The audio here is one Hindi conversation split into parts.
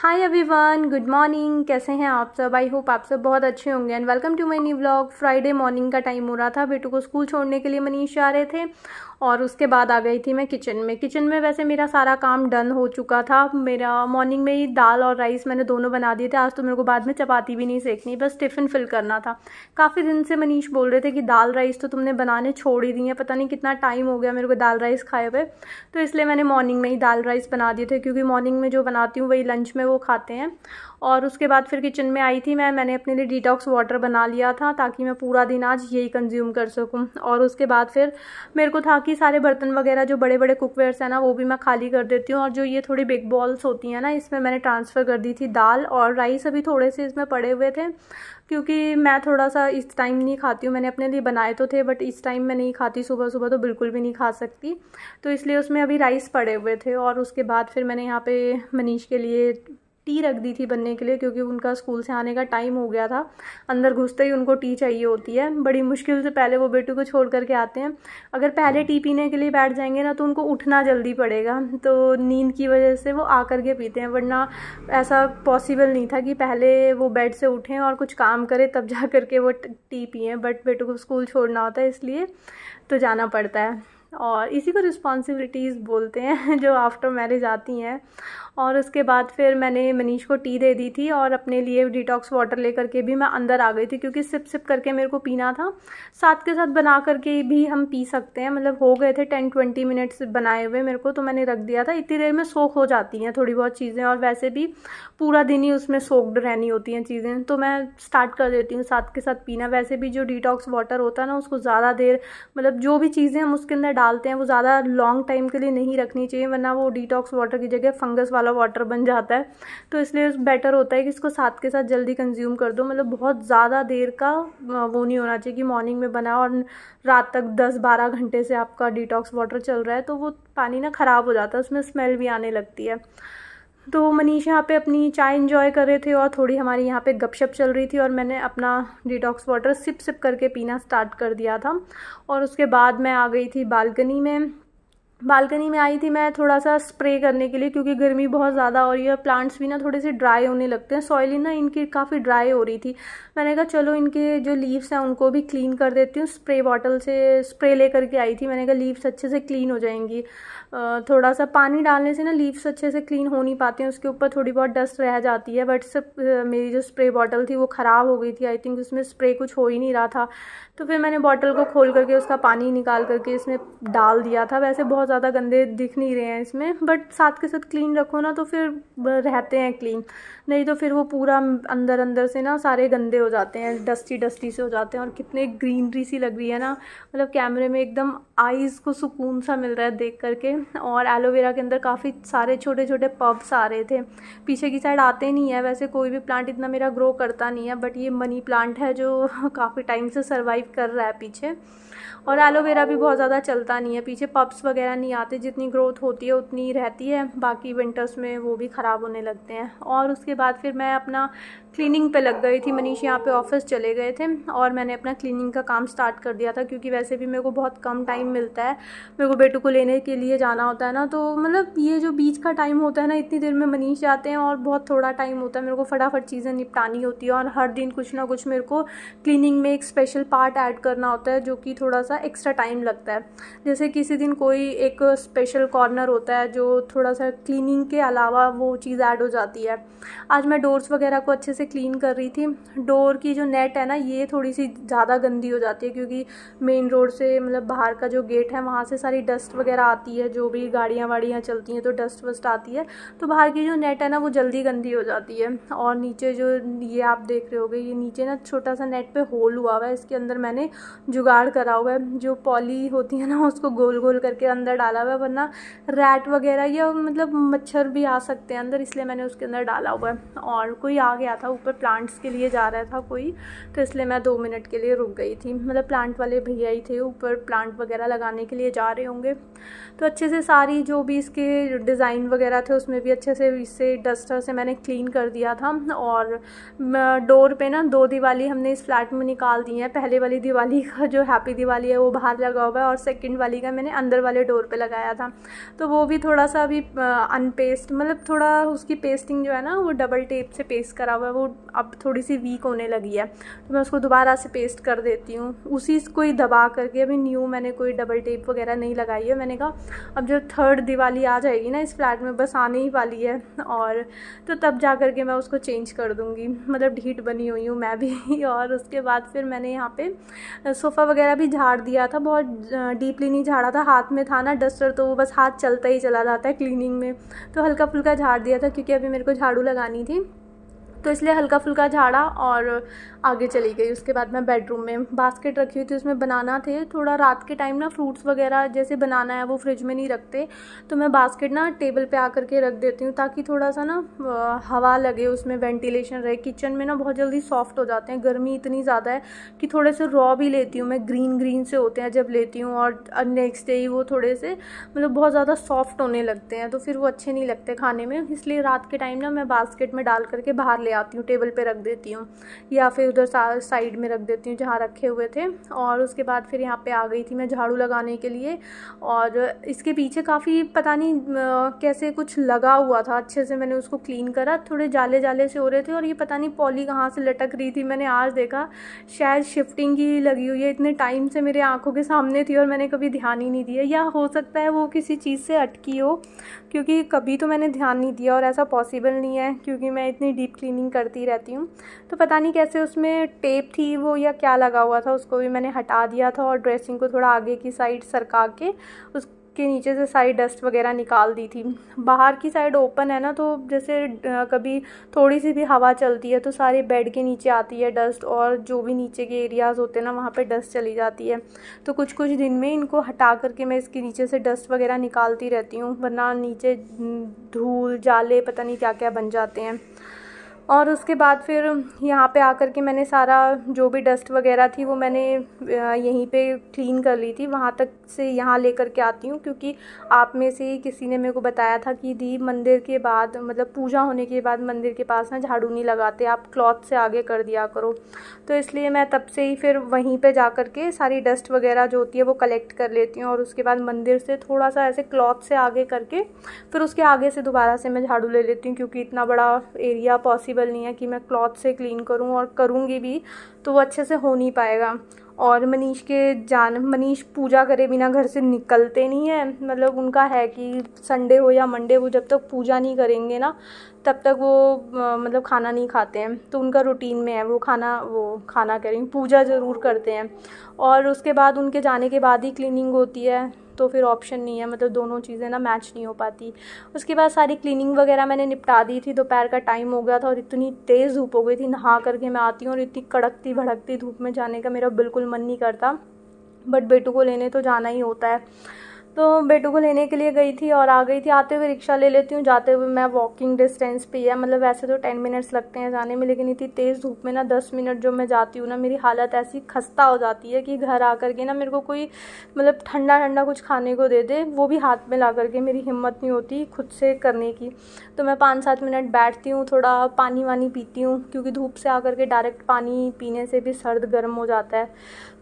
हाय एवरीवन गुड मॉर्निंग कैसे हैं आप सब आई होप आप सब बहुत अच्छे होंगे and welcome to my new vlog Friday morning का टाइम हो रहा था बेटू को स्कूल छोड़ने के लिए मनीष आ रहे थे और उसके बाद आ गई थी मैं किचन में किचन में वैसे मेरा सारा काम डन हो चुका था मेरा मॉर्निंग में ही दाल और राइस मैंने दोनों बना दिए थे आज तो मेरे को बाद में चपाती भी नहीं सेकनी बस टिफ़िन फिल करना था काफ़ी दिन से मनीष बोल रहे थे कि दाल राइस तो तुमने बनाने छोड़ ही दी है पता नहीं कितना टाइम हो गया मेरे को दाल राइस खाए हुए तो इसलिए मैंने मॉर्निंग में ही दाल राइस बना दिए थे क्योंकि मॉर्निंग में जो बनाती हूँ वही लंच में वो खाते हैं और उसके बाद फिर किचन में आई थी मैं मैंने अपने लिए डिटॉक्स वाटर बना लिया था ताकि मैं पूरा दिन आज यही कंज्यूम कर सकूं और उसके बाद फिर मेरे को था कि सारे बर्तन वगैरह जो बड़े बड़े कुकवेयर्स हैं ना वो भी मैं खाली कर देती हूँ और जो ये थोड़ी बिग बॉल्स होती हैं ना इसमें मैंने ट्रांसफ़र कर दी थी दाल और राइस अभी थोड़े से इसमें पड़े हुए थे क्योंकि मैं थोड़ा सा इस टाइम नहीं खाती हूँ मैंने अपने लिए बनाए तो थे बट इस टाइम मैं नहीं खाती सुबह सुबह तो बिल्कुल भी नहीं खा सकती तो इसलिए उसमें अभी राइस पड़े हुए थे और उसके बाद फिर मैंने यहाँ पे मनीष के लिए टी रख दी थी बनने के लिए क्योंकि उनका स्कूल से आने का टाइम हो गया था अंदर घुसते ही उनको टी चाहिए होती है बड़ी मुश्किल से पहले वो बेटू को छोड़ करके आते हैं अगर पहले टी पीने के लिए बैठ जाएंगे ना तो उनको उठना जल्दी पड़ेगा तो नींद की वजह से वो आ करके पीते हैं वरना ऐसा पॉसिबल नहीं था कि पहले वो बेड से उठें और कुछ काम करें तब जा करके वो टी पिए बट बेटू को स्कूल छोड़ना होता है इसलिए तो जाना पड़ता है और इसी को रिस्पॉन्सिबिलिटीज़ बोलते हैं जो आफ्टर मैरिज आती हैं और उसके बाद फिर मैंने मनीष को टी दे दी थी और अपने लिए डिटॉक्स वाटर ले के भी मैं अंदर आ गई थी क्योंकि सिप सिप करके मेरे को पीना था साथ के साथ बना करके भी हम पी सकते हैं मतलब हो गए थे टेन ट्वेंटी मिनट्स बनाए हुए मेरे को तो मैंने रख दिया था इतनी देर में सोख हो जाती हैं थोड़ी बहुत चीज़ें और वैसे भी पूरा दिन ही उसमें सोक्ड रहनी होती हैं चीज़ें तो मैं स्टार्ट कर देती हूँ साथ के साथ पीना वैसे भी जो डिटॉक्स वाटर होता है ना उसको ज़्यादा देर मतलब जो भी चीज़ें हम उसके अंदर डालते हैं वो ज़्यादा लॉन्ग टाइम के लिए नहीं रखनी चाहिए वरना वो डिटॉक्स वाटर की जगह फंगस वाला वाला वाटर बन जाता है तो इसलिए बेटर होता है कि इसको साथ के साथ जल्दी कंज्यूम कर दो मतलब बहुत ज़्यादा देर का वो नहीं होना चाहिए कि मॉर्निंग में बनाओ और रात तक दस बारह घंटे से आपका डिटॉक्स वाटर चल रहा है तो वो पानी ना ख़राब हो जाता है उसमें स्मेल भी आने लगती है तो मनीष यहाँ पे अपनी चाय इन्जॉय कर रहे थे और थोड़ी हमारी यहाँ पे गपशप चल रही थी और मैंने अपना डिटॉक्स वाटर सिप सिप करके पीना स्टार्ट कर दिया था और उसके बाद मैं आ गई थी बालकनी में बालकनी में आई थी मैं थोड़ा सा स्प्रे करने के लिए क्योंकि गर्मी बहुत ज़्यादा हो रही है प्लांट्स भी ना थोड़े से ड्राई होने लगते हैं सॉइल ही ना इनकी काफ़ी ड्राई हो रही थी मैंने कहा चलो इनके जो लीव्स हैं उनको भी क्लीन कर देती हूँ स्प्रे बॉटल से स्प्रे लेकर के आई थी मैंने कहा लीव्स अच्छे से क्लीन हो जाएंगी थोड़ा सा पानी डालने से ना लीव्स अच्छे से क्लीन हो नहीं पाते हैं उसके ऊपर थोड़ी बहुत डस्ट रह जाती है बट सब मेरी जो स्प्रे बॉटल थी वो ख़राब हो गई थी आई थिंक उसमें स्प्रे कुछ हो ही नहीं रहा था तो फिर मैंने बॉटल को खोल करके उसका पानी निकाल करके इसमें डाल दिया था वैसे बहुत ज़्यादा गंदे दिख नहीं रहे हैं इसमें बट साथ के साथ क्लीन रखो ना तो फिर रहते हैं क्लीन नहीं तो फिर वो पूरा अंदर अंदर से ना सारे गंदे हो जाते हैं डस्टी डस्टी से हो जाते हैं और कितने ग्रीनरी सी लग रही है ना मतलब कैमरे में एकदम आईज़ को सुकून सा मिल रहा है देख करके और एलोवेरा के अंदर काफ़ी सारे छोटे छोटे पब्स आ रहे थे पीछे की साइड आते नहीं है वैसे कोई भी प्लांट इतना मेरा ग्रो करता नहीं है बट ये मनी प्लांट है जो काफ़ी टाइम से सर्वाइव कर रहा है पीछे और एलोवेरा भी बहुत ज़्यादा चलता नहीं है पीछे पब्स वगैरह नहीं आते जितनी ग्रोथ होती है उतनी रहती है बाकी विंटर्स में वो भी ख़राब होने लगते हैं और उसके बाद फिर मैं अपना क्लीनिंग पे लग गई थी मनीष यहाँ पे ऑफिस चले गए थे और मैंने अपना क्लीनिंग का काम स्टार्ट कर दिया था क्योंकि वैसे भी मेरे को बहुत कम टाइम मिलता है मेरे को बेटू को लेने के लिए जाना होता है ना तो मतलब ये जो बीच का टाइम होता है ना इतनी देर में मनीष जाते हैं और बहुत थोड़ा टाइम होता है मेरे को फटाफट चीज़ें निपटानी होती है और हर दिन कुछ ना कुछ मेरे को क्लीनिंग में एक स्पेशल पार्ट ऐड करना होता है जो कि थोड़ा सा एक्स्ट्रा टाइम लगता है जैसे किसी दिन कोई एक स्पेशल कॉर्नर होता है जो थोड़ा सा क्लीनिंग के अलावा वो चीज़ ऐड हो जाती है आज मैं डोर्स वगैरह को अच्छे से क्लीन कर रही थी डोर की जो नेट है ना ये थोड़ी सी ज़्यादा गंदी हो जाती है क्योंकि मेन रोड से मतलब बाहर का जो गेट है वहाँ से सारी डस्ट वगैरह आती है जो भी गाड़ियाँ वाड़ियाँ चलती हैं तो डस्ट वस्ट आती है तो बाहर की जो नेट है ना वो जल्दी गंदी हो जाती है और नीचे जो ये आप देख रहे हो ये नीचे ना छोटा सा नेट पर होल हुआ हुआ है इसके अंदर मैंने जुगाड़ करा हुआ है जो पॉली होती है ना उसको गोल गोल करके अंदर डाला हुआ है वरना रैट वगैरह या मतलब मच्छर भी आ सकते हैं अंदर इसलिए मैंने उसके अंदर डाला हुआ है और कोई आ गया था ऊपर प्लांट्स के लिए जा रहा था कोई तो इसलिए मैं दो मिनट के लिए रुक गई थी मतलब प्लांट वाले भैया ही थे ऊपर प्लांट वगैरह लगाने के लिए जा रहे होंगे तो अच्छे अच्छे से सारी जो भी इसके डिज़ाइन वगैरह थे उसमें भी अच्छे से इससे डस्टर से मैंने क्लीन कर दिया था और डोर पे ना दो दिवाली हमने इस फ्लैट में निकाल दी है पहले वाली दिवाली का जो हैप्पी दिवाली है वो बाहर लगा हुआ है और सेकेंड वाली का मैंने अंदर वाले डोर पर लगाया था तो वो भी थोड़ा सा अभी अनपेस्ट मतलब थोड़ा उसकी पेस्टिंग जो है ना वो डबल टेप से पेस्ट करा हुआ है वो अब थोड़ी सी वीक होने लगी है तो मैं उसको दोबारा से पेस्ट कर देती हूँ उसी को ही दबा करके अभी न्यू मैंने कोई डबल टेप वगैरह नहीं लगाई है मैंने कहा अब जो थर्ड दिवाली आ जाएगी ना इस फ्लैट में बस आने ही वाली है और तो तब जा कर के मैं उसको चेंज कर दूँगी मतलब ढीट बनी हुई हूँ मैं भी और उसके बाद फिर मैंने यहाँ पे सोफ़ा वगैरह भी झाड़ दिया था बहुत डीपली नहीं झाड़ा था हाथ में था ना डस्टर तो वो बस हाथ चलता ही चला जाता है क्लीनिंग में तो हल्का फुल्का झाड़ दिया था क्योंकि अभी मेरे को झाड़ू लगानी थी तो इसलिए हल्का फुल्का झाड़ा और आगे चली गई उसके बाद मैं बेडरूम में बास्केट रखी हुई थी उसमें बनाना थे थोड़ा रात के टाइम ना फ्रूट्स वगैरह जैसे बनाना है वो फ्रिज में नहीं रखते तो मैं बास्केट ना टेबल पे आकर के रख देती हूँ ताकि थोड़ा सा ना हवा लगे उसमें वेंटिलेशन रहे किचन में ना बहुत जल्दी सॉफ्ट हो जाते हैं गर्मी इतनी ज़्यादा है कि थोड़े से रॉ भी लेती हूँ मैं ग्रीन ग्रीन से होते हैं जब लेती हूँ और नेक्स्ट डे ही वो थोड़े से मतलब बहुत ज़्यादा सॉफ्ट होने लगते हैं तो फिर वो अच्छे नहीं लगते खाने में इसलिए रात के टाइम ना मैं बास्केट में डाल करके बाहर ले आती हूँ टेबल पे रख देती हूँ या फिर उधर साइड में रख देती हूँ जहाँ रखे हुए थे और उसके बाद फिर यहाँ पे आ गई थी मैं झाड़ू लगाने के लिए और इसके पीछे काफ़ी पता नहीं कैसे कुछ लगा हुआ था अच्छे से मैंने उसको क्लीन करा थोड़े जाले जाले से हो रहे थे और ये पता नहीं पॉली कहाँ से लटक रही थी मैंने आज देखा शायद शिफ्टिंग ही लगी हुई है इतने टाइम से मेरे आँखों के सामने थी और मैंने कभी ध्यान ही नहीं दिया या हो सकता है वो किसी चीज़ से अटकी हो क्योंकि कभी तो मैंने ध्यान नहीं दिया और ऐसा पॉसिबल नहीं है क्योंकि मैं इतनी डीप क्लीनिंग करती रहती हूँ तो पता नहीं कैसे उसमें टेप थी वो या क्या लगा हुआ था उसको भी मैंने हटा दिया था और ड्रेसिंग को थोड़ा आगे की साइड सरका के उस के नीचे से सारी डस्ट वगैरह निकाल दी थी बाहर की साइड ओपन है ना तो जैसे कभी थोड़ी सी भी हवा चलती है तो सारे बेड के नीचे आती है डस्ट और जो भी नीचे के एरियाज़ होते हैं ना वहाँ पर डस्ट चली जाती है तो कुछ कुछ दिन में इनको हटा करके मैं इसके नीचे से डस्ट वगैरह निकालती रहती हूँ वरना नीचे धूल जाले पता नहीं क्या क्या बन जाते हैं और उसके बाद फिर यहाँ पे आकर के मैंने सारा जो भी डस्ट वगैरह थी वो मैंने यहीं पे क्लीन कर ली थी वहाँ तक से यहाँ ले करके के आती हूँ क्योंकि आप में से ही किसी ने मेरे को बताया था कि दी मंदिर के बाद मतलब पूजा होने के बाद मंदिर के पास ना झाड़ू नहीं लगाते आप क्लॉथ से आगे कर दिया करो तो इसलिए मैं तब से ही फिर वहीं पर जा कर के सारी डस्ट वगैरह जो होती है वो कलेक्ट कर लेती हूँ और उसके बाद मंदिर से थोड़ा सा ऐसे क्लॉथ से आगे करके फिर उसके आगे से दोबारा से मैं झाड़ू ले लेती हूँ क्योंकि इतना बड़ा एरिया पॉसिबल पॉसिबल नहीं है कि मैं क्लॉथ से क्लीन करूँ और करूँगी भी तो वो अच्छे से हो नहीं पाएगा और मनीष के जान मनीष पूजा करे बिना घर से निकलते नहीं हैं मतलब उनका है कि संडे हो या मंडे वो जब तक पूजा नहीं करेंगे ना तब तक वो मतलब खाना नहीं खाते हैं तो उनका रूटीन में है वो खाना वो खाना करेंगे पूजा ज़रूर करते हैं और उसके बाद उनके जाने के बाद ही क्लीनिंग होती है तो फिर ऑप्शन नहीं है मतलब दोनों चीज़ें ना मैच नहीं हो पाती उसके बाद सारी क्लीनिंग वगैरह मैंने निपटा दी थी दोपहर का टाइम हो गया था और इतनी तेज़ धूप हो गई थी नहा करके मैं आती हूँ और इतनी कड़कती भड़कती धूप में जाने का मेरा बिल्कुल मन नहीं करता बट बेटू को लेने तो जाना ही होता है तो बेटू को लेने के लिए गई थी और आ गई थी आते हुए रिक्शा ले लेती हूँ जाते हुए मैं वॉकिंग डिस्टेंस पे है मतलब वैसे तो टेन मिनट्स लगते हैं जाने में लेकिन इतनी तेज़ धूप में ना दस मिनट जो मैं जाती हूँ ना मेरी हालत ऐसी खस्ता हो जाती है कि घर आ करके ना मेरे को कोई मतलब ठंडा ठंडा कुछ खाने को दे दे वो भी हाथ में ला करके मेरी हिम्मत नहीं होती खुद से करने की तो मैं पाँच सात मिनट बैठती हूँ थोड़ा पानी वानी पीती हूँ क्योंकि धूप से आकर के डायरेक्ट पानी पीने से भी सर्द गर्म हो जाता है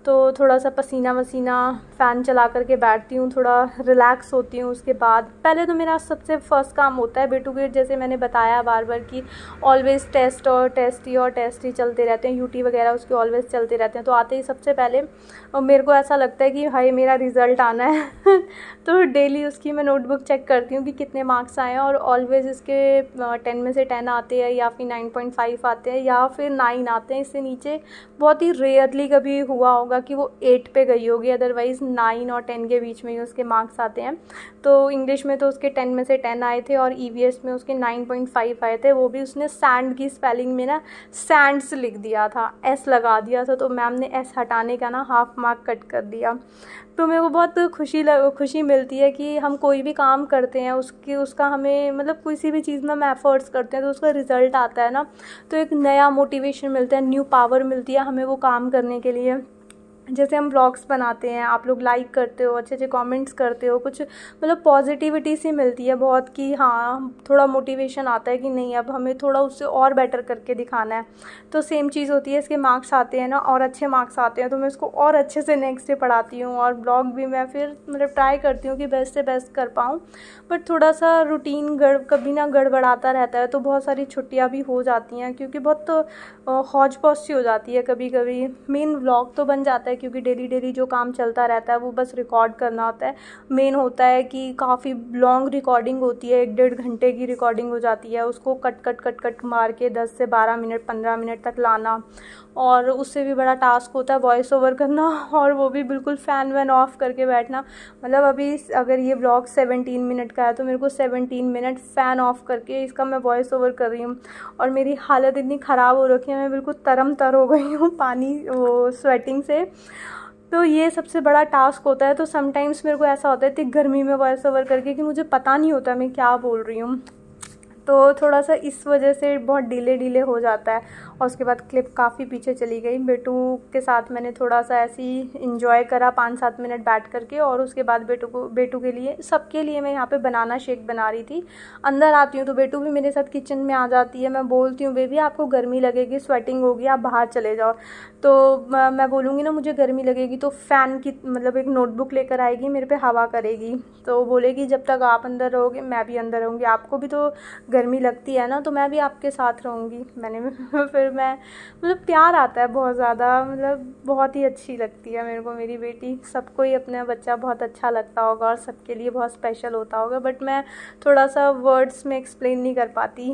तो थोड़ा सा पसीना वसीना फ़ैन चला करके बैठती हूँ थोड़ा रिलैक्स होती हूँ उसके बाद पहले तो मेरा सबसे फर्स्ट काम होता है बेटू गेट जैसे मैंने बताया बार बार कि ऑलवेज़ टेस्ट और टेस्ट ही और टेस्ट ही चलते रहते हैं यूटी वगैरह उसके ऑलवेज़ चलते रहते हैं तो आते ही सबसे पहले मेरे को ऐसा लगता है कि भाई मेरा रिज़ल्ट आना है तो डेली उसकी मैं नोटबुक चेक करती हूँ कि कितने मार्क्स आए हैं और ऑलवेज़ इसके टेन में से टेन आते हैं या फिर नाइन पॉइंट फाइव आते हैं या फिर नाइन आते हैं इससे नीचे बहुत ही रेयरली कभी हुआ होगा होगा कि वो एट पे गई होगी अदरवाइज़ नाइन और टेन के बीच में ही उसके मार्क्स आते हैं तो इंग्लिश में तो उसके टेन में से टेन आए थे और ई e में उसके नाइन पॉइंट फाइव आए थे वो भी उसने सैंड की स्पेलिंग में ना सैंड्स लिख दिया था एस लगा दिया था तो मैम ने एस हटाने का ना हाफ मार्क कट कर दिया तो मेरे को बहुत खुशी लग खुशी मिलती है कि हम कोई भी काम करते हैं उसकी उसका हमें मतलब किसी भी चीज़ में हम एफ़र्ट्स करते हैं तो उसका रिज़ल्ट आता है ना तो एक नया मोटिवेशन मिलता है न्यू पावर मिलती है हमें वो काम करने के लिए जैसे हम ब्लॉग्स बनाते हैं आप लोग लाइक करते हो अच्छे अच्छे कमेंट्स करते हो कुछ मतलब पॉजिटिविटी सी मिलती है बहुत कि हाँ थोड़ा मोटिवेशन आता है कि नहीं अब हमें थोड़ा उससे और बेटर करके दिखाना है तो सेम चीज़ होती है इसके मार्क्स आते हैं ना और अच्छे मार्क्स आते हैं तो मैं उसको और अच्छे से नेक्स्ट डे पढ़ाती हूँ और ब्लॉग भी मैं फिर मतलब ट्राई करती हूँ कि बेस्ट से बेस्ट कर पाऊँ बट थोड़ा सा रूटीन गड़ कभी ना गड़बड़ाता रहता है तो बहुत सारी छुट्टियाँ भी हो जाती हैं क्योंकि बहुत हौज पौज सी हो जाती है कभी कभी मेन ब्लॉग तो बन जाता है है क्योंकि डेली डेली जो काम चलता रहता है वो बस रिकॉर्ड करना होता है मेन होता है कि काफ़ी लॉन्ग रिकॉर्डिंग होती है एक डेढ़ घंटे की रिकॉर्डिंग हो जाती है उसको कट कट कट कट मार के दस से बारह मिनट पंद्रह मिनट तक लाना और उससे भी बड़ा टास्क होता है वॉइस ओवर करना और वो भी बिल्कुल फ़ैन वैन ऑफ करके बैठना मतलब अभी अगर ये ब्लॉग सेवनटीन मिनट का है तो मेरे को सेवनटीन मिनट फ़ैन ऑफ करके इसका मैं वॉइस ओवर कर रही हूँ और मेरी हालत इतनी ख़राब हो रखी है मैं बिल्कुल तरम तर हो गई हूँ पानी वो स्वेटिंग से तो ये सबसे बड़ा टास्क होता है तो समटाइम्स मेरे को ऐसा होता है इतनी गर्मी में वॉइस ओवर करके कि मुझे पता नहीं होता मैं क्या बोल रही हूँ तो थोड़ा सा इस वजह से बहुत डिले डिले हो जाता है और उसके बाद क्लिप काफ़ी पीछे चली गई बेटू के साथ मैंने थोड़ा सा ऐसे ही इंजॉय करा पाँच सात मिनट बैठ करके और उसके बाद बेटू को बेटू के लिए सबके लिए मैं यहाँ पे बनाना शेक बना रही थी अंदर आती हूँ तो बेटू भी मेरे साथ किचन में आ जाती है मैं बोलती हूँ बेबी आपको गर्मी लगेगी स्वेटिंग होगी आप बाहर चले जाओ तो मैं बोलूँगी ना मुझे गर्मी लगेगी तो फ़ैन की मतलब एक नोटबुक लेकर आएगी मेरे पे हवा करेगी तो बोलेगी जब तक आप अंदर रहोगे मैं भी अंदर रहूँगी आपको भी तो गर्मी लगती है ना तो मैं भी आपके साथ रहूँगी मैंने फिर मैं मतलब प्यार आता है बहुत ज़्यादा मतलब बहुत ही अच्छी लगती है मेरे को मेरी बेटी सबको ही अपना बच्चा बहुत अच्छा लगता होगा और सबके लिए बहुत स्पेशल होता होगा बट मैं थोड़ा सा वर्ड्स में एक्सप्लेन नहीं कर पाती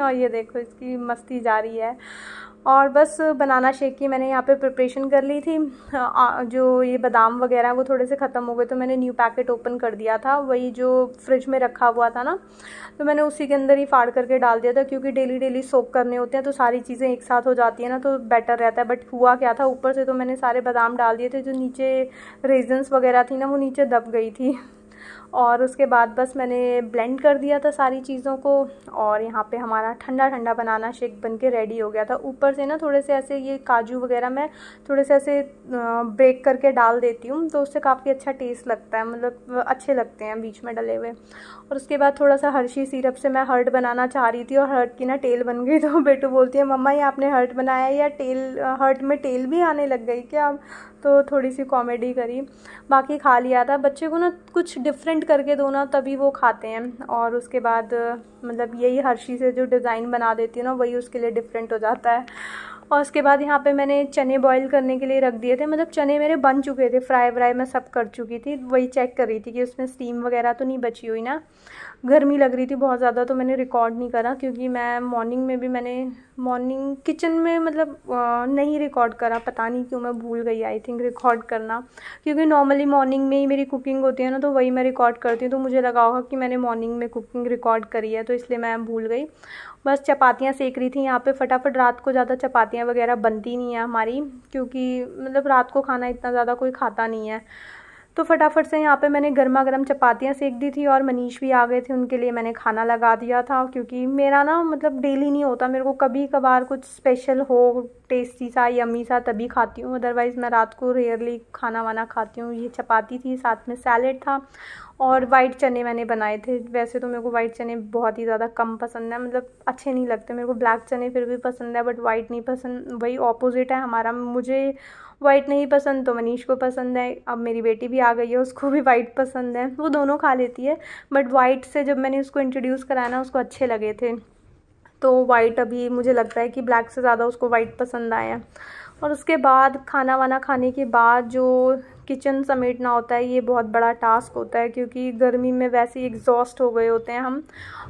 और ये देखो इसकी मस्ती जारी है और बस बनाना शेक की मैंने यहाँ पे प्रिपरेशन कर ली थी जो ये बादाम वगैरह वो थोड़े से ख़त्म हो गए तो मैंने न्यू पैकेट ओपन कर दिया था वही जो फ्रिज में रखा हुआ था ना तो मैंने उसी के अंदर ही फाड़ करके डाल दिया था क्योंकि डेली डेली सोप करने होते हैं तो सारी चीज़ें एक साथ हो जाती है ना तो बेटर रहता है बट हुआ क्या था ऊपर से तो मैंने सारे बादाम डाल दिए थे जो नीचे रेजन्स वगैरह थी ना वो नीचे दब गई थी और उसके बाद बस मैंने ब्लेंड कर दिया था सारी चीज़ों को और यहाँ पे हमारा ठंडा ठंडा बनाना शेक बन के रेडी हो गया था ऊपर से ना थोड़े से ऐसे ये काजू वगैरह मैं थोड़े से ऐसे ब्रेक करके डाल देती हूँ तो उससे काफ़ी अच्छा टेस्ट लगता है मतलब अच्छे लगते हैं बीच में डले हुए और उसके बाद थोड़ा सा हर्शी सिरप से मैं हर्ट बनाना चाह रही थी और हर्ट की ना टेल बन गई तो बेटू बोलती है मम्मा ये आपने हर्ट बनाया या टेल हर्ट में टेल भी आने लग गई क्या तो थोड़ी सी कॉमेडी करी बाकी खा लिया था बच्चे को ना कुछ डिफरेंट पेंट करके दो ना तभी वो खाते हैं और उसके बाद मतलब यही हर्षी से जो डिज़ाइन बना देती है ना वही उसके लिए डिफरेंट हो जाता है और उसके बाद यहाँ पे मैंने चने बॉईल करने के लिए रख दिए थे मतलब चने मेरे बन चुके थे फ्राई व्राई मैं सब कर चुकी थी वही चेक कर रही थी कि उसमें स्टीम वगैरह तो नहीं बची हुई ना गर्मी लग रही थी बहुत ज़्यादा तो मैंने रिकॉर्ड नहीं करा क्योंकि मैं मॉर्निंग में भी मैंने मॉर्निंग किचन में मतलब नहीं रिकॉर्ड करा पता नहीं क्यों मैं भूल गई आई थिंक रिकॉर्ड करना क्योंकि नॉर्मली मॉर्निंग में ही मेरी कुकिंग होती है ना तो वही मैं रिकॉर्ड करती हूँ तो मुझे लगा होगा कि मैंने मॉर्निंग में कुकिंग रिकॉर्ड करी है तो इसलिए मैं भूल गई बस चपातियाँ सेक रही थी यहाँ पर फटाफट रात को ज़्यादा चपातियाँ वगैरह बनती नहीं है हमारी क्योंकि मतलब रात को खाना इतना ज़्यादा कोई खाता नहीं है तो फटाफट से यहाँ पे मैंने गर्मा गर्म चपातियाँ सेक दी थी और मनीष भी आ गए थे उनके लिए मैंने खाना लगा दिया था क्योंकि मेरा ना मतलब डेली नहीं होता मेरे को कभी कभार कुछ स्पेशल हो टेस्टी सा यमी सा तभी खाती हूँ अदरवाइज़ मैं रात को रेयरली खाना वाना खाती हूँ ये चपाती थी साथ में सैलेड था और वाइट चने मैंने बनाए थे वैसे तो मेरे को वाइट चने बहुत ही ज़्यादा कम पसंद है मतलब अच्छे नहीं लगते मेरे को ब्लैक चने फिर भी पसंद है बट वाइट नहीं पसंद वही ऑपोजिट है हमारा मुझे वाइट नहीं पसंद तो मनीष को पसंद है अब मेरी बेटी भी आ गई है उसको भी वाइट पसंद है वो दोनों खा लेती है बट वाइट से जब मैंने उसको इंट्रोड्यूस कराया ना उसको अच्छे लगे थे तो वाइट अभी मुझे लगता है कि ब्लैक से ज़्यादा उसको वाइट पसंद आया और उसके बाद खाना वाना खाने के बाद जो किचन समेटना होता है ये बहुत बड़ा टास्क होता है क्योंकि गर्मी में वैसे ही एग्जॉस्ट हो गए होते हैं हम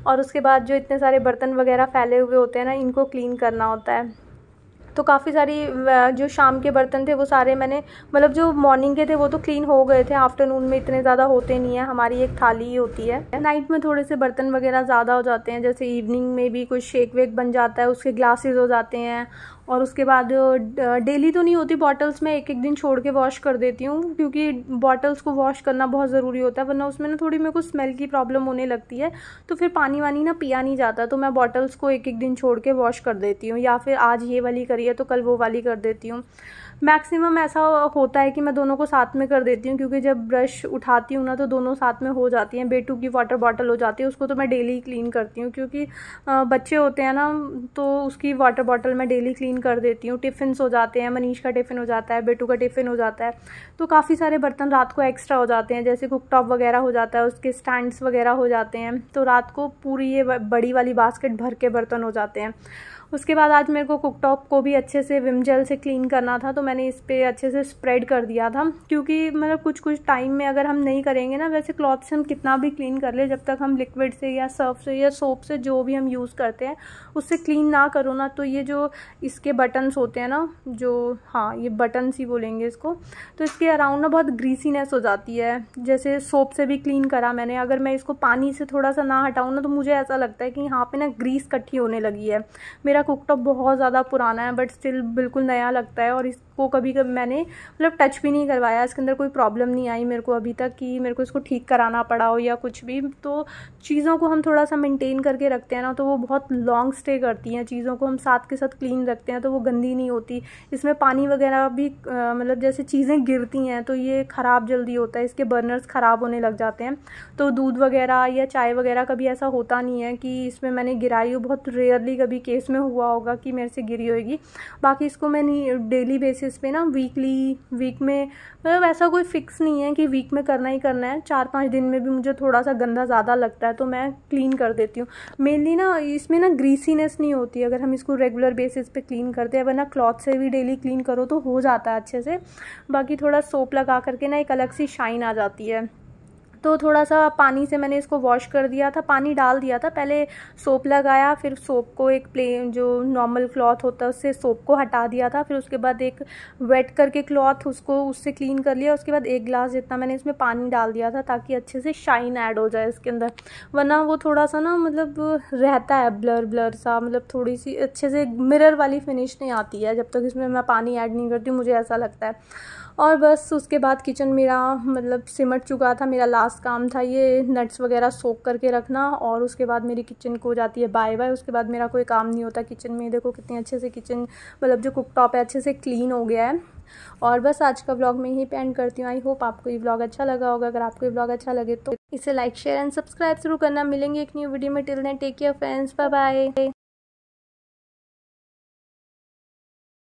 और उसके बाद जो इतने सारे बर्तन वगैरह फैले हुए होते हैं ना इनको क्लीन करना होता है तो काफ़ी सारी जो शाम के बर्तन थे वो सारे मैंने मतलब जो मॉर्निंग के थे वो तो क्लीन हो गए थे आफ्टरनून में इतने ज़्यादा होते नहीं है हमारी एक थाली ही होती है नाइट में थोड़े से बर्तन वगैरह ज़्यादा हो जाते हैं जैसे इवनिंग में भी कुछ शेक वेक बन जाता है उसके ग्लासेस हो जाते हैं और उसके बाद डेली तो नहीं होती बॉटल्स मैं एक एक दिन छोड़ के वॉश कर देती हूँ क्योंकि बॉटल्स को वॉश करना बहुत ज़रूरी होता है वरना उसमें ना थोड़ी मेरे को स्मेल की प्रॉब्लम होने लगती है तो फिर पानी वानी ना पिया नहीं जाता तो मैं बॉटल्स को एक एक दिन छोड़ के वॉश कर देती हूँ या फिर आज ये वाली करी है तो कल वो वाली कर देती हूँ मैक्सिमम ऐसा होता है कि मैं दोनों को साथ में कर देती हूँ क्योंकि जब ब्रश उठाती हूँ ना तो दोनों साथ में हो जाती हैं बेटू की वाटर बॉटल हो जाती है उसको तो मैं डेली क्लीन करती हूँ क्योंकि बच्चे होते हैं ना तो उसकी वाटर बॉटल मैं डेली क्लीन कर देती हूँ टिफ़िन हो जाते हैं मनीष का टिफ़िन हो जाता है बेटू का टिफ़िन हो जाता है तो काफ़ी सारे बर्तन रात को एक्स्ट्रा हो जाते हैं जैसे कुक टॉप वगैरह हो जाता है उसके स्टैंड्स वगैरह हो जाते हैं तो रात को पूरी ये बड़ी वाली बास्केट भर के बर्तन हो जाते हैं उसके बाद आज मेरे को कुकटॉप को भी अच्छे से विम जेल से क्लीन करना था तो मैंने इस पर अच्छे से स्प्रेड कर दिया था क्योंकि मतलब कुछ कुछ टाइम में अगर हम नहीं करेंगे ना वैसे क्लॉथ से हम कितना भी क्लीन कर ले जब तक हम लिक्विड से या सर्फ से या सोप से जो भी हम यूज़ करते हैं उससे क्लीन ना करो ना तो ये जो इसके बटन्स होते हैं ना जो हाँ ये बटन्स ही बोलेंगे इसको तो इसके अराउंड ना बहुत ग्रीसीनेस हो जाती है जैसे सोप से भी क्लीन करा मैंने अगर मैं इसको पानी से थोड़ा सा ना हटाऊँ ना तो मुझे ऐसा लगता है कि यहाँ पर ना ग्रीस इकट्ठी होने लगी है मेरा कुकटॉप बहुत ज़्यादा पुराना है बट स्टिल बिल्कुल नया लगता है और इस को कभी कभी मैंने मतलब टच भी नहीं करवाया इसके अंदर कोई प्रॉब्लम नहीं आई मेरे को अभी तक कि मेरे को इसको ठीक कराना पड़ा हो या कुछ भी तो चीज़ों को हम थोड़ा सा मेंटेन करके रखते हैं ना तो वो बहुत लॉन्ग स्टे करती हैं चीज़ों को हम साथ के साथ क्लीन रखते हैं तो वो गंदी नहीं होती इसमें पानी वगैरह भी मतलब जैसे चीज़ें गिरती हैं तो ये ख़राब जल्दी होता है इसके बर्नर्स ख़राब होने लग जाते हैं तो दूध वगैरह या चाय वगैरह कभी ऐसा होता नहीं है कि इसमें मैंने गिराई हो बहुत रेयरली कभी केस में हुआ होगा कि मेरे से गिरी होगी बाकी इसको मैं डेली बेसिस बेसिस पे ना वीकली वीक में मतलब ऐसा कोई फिक्स नहीं है कि वीक में करना ही करना है चार पाँच दिन में भी मुझे थोड़ा सा गंदा ज़्यादा लगता है तो मैं क्लीन कर देती हूँ मेनली ना इसमें ना ग्रीसीनेस नहीं होती अगर हम इसको रेगुलर बेसिस पे क्लीन करते हैं वरना क्लॉथ से भी डेली क्लीन करो तो हो जाता है अच्छे से बाकी थोड़ा सोप लगा करके ना एक अलग सी शाइन आ जाती है तो थोड़ा सा पानी से मैंने इसको वॉश कर दिया था पानी डाल दिया था पहले सोप लगाया फिर सोप को एक प्लेन जो नॉर्मल क्लॉथ होता है उससे सोप को हटा दिया था फिर उसके बाद एक वेट करके क्लॉथ उसको उससे क्लीन कर लिया उसके बाद एक ग्लास जितना मैंने इसमें पानी डाल दिया था ताकि अच्छे से शाइन ऐड हो जाए इसके अंदर वरना वो थोड़ा सा ना मतलब रहता है ब्लर ब्लर सा मतलब थोड़ी सी अच्छे से मिरर वाली फिनिश नहीं आती है जब तक इसमें मैं पानी ऐड नहीं करती मुझे ऐसा लगता है और बस उसके बाद किचन मेरा मतलब सिमट चुका था मेरा लास्ट काम था ये नट्स वगैरह सोख करके रखना और उसके बाद मेरी किचन को जाती है बाय बाय उसके बाद मेरा कोई काम नहीं होता किचन में देखो कितने अच्छे से किचन मतलब जो कुक टॉप है अच्छे से क्लीन हो गया है और बस आज का ब्लॉग मैं यहीं पे एंड करती हूँ आई होप आपको ये ब्लॉग अच्छा लगा होगा अगर आपको ये ब्लॉग अच्छा लगे तो इसे लाइक शेयर एंड सब्सक्राइब जरूर करना मिलेंगे एक न्यू वीडियो में till then take care friends bye bye